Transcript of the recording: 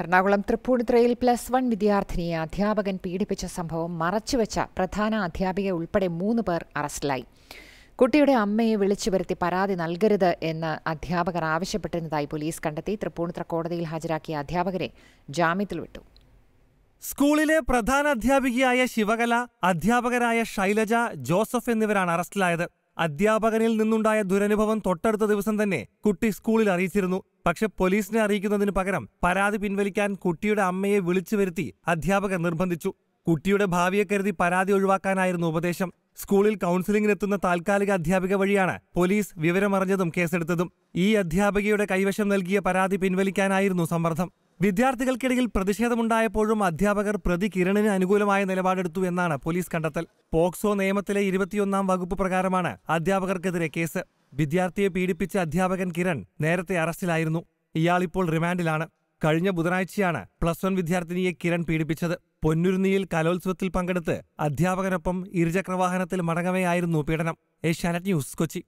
എറണാകുളം തൃപ്പൂണിത്തുറയിൽ plus one വിദ്യാർത്ഥിനിയെ അധ്യാപകൻ പീഡിപ്പിച്ച സംഭവം മറച്ചുവെച്ച പ്രധാന അധ്യാപിക ഉൾപ്പെടെ മൂന്ന് പേർ അറസ്റ്റിലായി കുട്ടിയുടെ അമ്മയെ വിളിച്ചു വരുത്തി പരാതി നൽകരുത് എന്ന് അധ്യാപകർ ആവശ്യപ്പെട്ടിരുന്നതായി പോലീസ് കണ്ടെത്തി തൃപ്പൂണിത്തുറ കോടതിയിൽ ഹാജരാക്കിയ അധ്യാപകരെ ജാമ്യത്തിൽ വിട്ടു സ്കൂളിലെ പ്രധാന അധ്യാപികയായ ശിവകല അധ്യാപകരായ ശൈലജ ജോസഫ് എന്നിവരാണ് അറസ്റ്റിലായത് അധ്യാപകനിൽ നിന്നുണ്ടായ ദുരനുഭവം തൊട്ടടുത്ത ദിവസം തന്നെ കുട്ടി സ്കൂളിൽ അറിയിച്ചിരുന്നു പക്ഷെ പോലീസിനെ അറിയിക്കുന്നതിന് പകരം പരാതി പിൻവലിക്കാൻ കുട്ടിയുടെ അമ്മയെ വിളിച്ചു വരുത്തി അധ്യാപകർ നിർബന്ധിച്ചു കുട്ടിയുടെ ഭാവിയെ കരുതി പരാതി ഒഴിവാക്കാനായിരുന്നു ഉപദേശം സ്കൂളിൽ കൗൺസിലിംഗിനെത്തുന്ന താൽക്കാലിക അധ്യാപിക വഴിയാണ് പോലീസ് വിവരമറിഞ്ഞതും കേസെടുത്തതും ഈ അധ്യാപികയുടെ കൈവശം നൽകിയ പരാതി പിൻവലിക്കാനായിരുന്നു സമ്മർദ്ദം വിദ്യാർത്ഥികൾക്കിടയിൽ പ്രതിഷേധമുണ്ടായപ്പോഴും അധ്യാപകർ പ്രതി കിരണിന് അനുകൂലമായ നിലപാടെടുത്തു എന്നാണ് പോലീസ് കണ്ടെത്തൽ പോക്സോ നിയമത്തിലെ ഇരുപത്തിയൊന്നാം വകുപ്പ് പ്രകാരമാണ് അധ്യാപകർക്കെതിരെ കേസ് വിദ്യാർത്ഥിയെ പീഡിപ്പിച്ച അധ്യാപകൻ കിരൺ നേരത്തെ അറസ്റ്റിലായിരുന്നു ഇയാളിപ്പോൾ റിമാൻഡിലാണ് കഴിഞ്ഞ ബുധനാഴ്ചയാണ് പ്ലസ് വൺ വിദ്യാർത്ഥിനിയെ കിരൺ പീഡിപ്പിച്ചത് പൊന്നുരുന്നിയിൽ കലോത്സവത്തിൽ പങ്കെടുത്ത് അധ്യാപകനൊപ്പം ഇരുചക്രവാഹനത്തിൽ മടങ്ങവേയായിരുന്നു പീഡനം ഏഷ്യാനെറ്റ് ന്യൂസ് കൊച്ചി